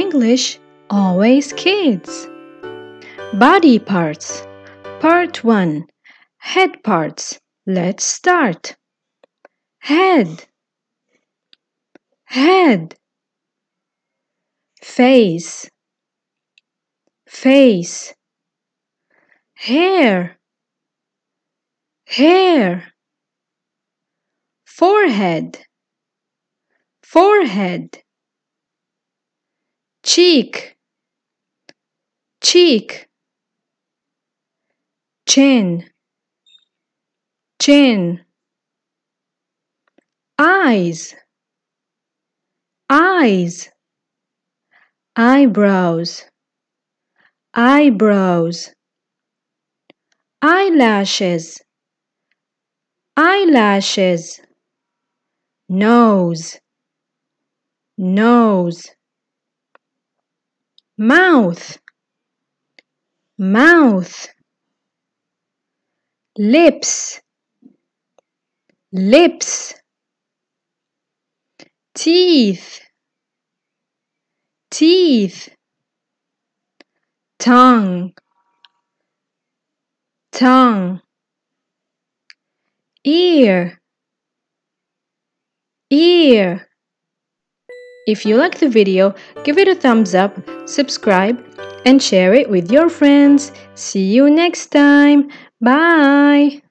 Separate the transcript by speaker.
Speaker 1: English Always Kids. Body parts. Part 1. Head parts. Let's start. Head. Head. Face. Face. Hair. Hair. Forehead. Forehead cheek cheek chin chin eyes eyes eyebrows eyebrows eyelashes eyelashes nose nose
Speaker 2: mouth mouth lips lips teeth teeth tongue
Speaker 1: tongue ear ear if you like the video, give it a thumbs up, subscribe, and share it with your friends. See you next time. Bye.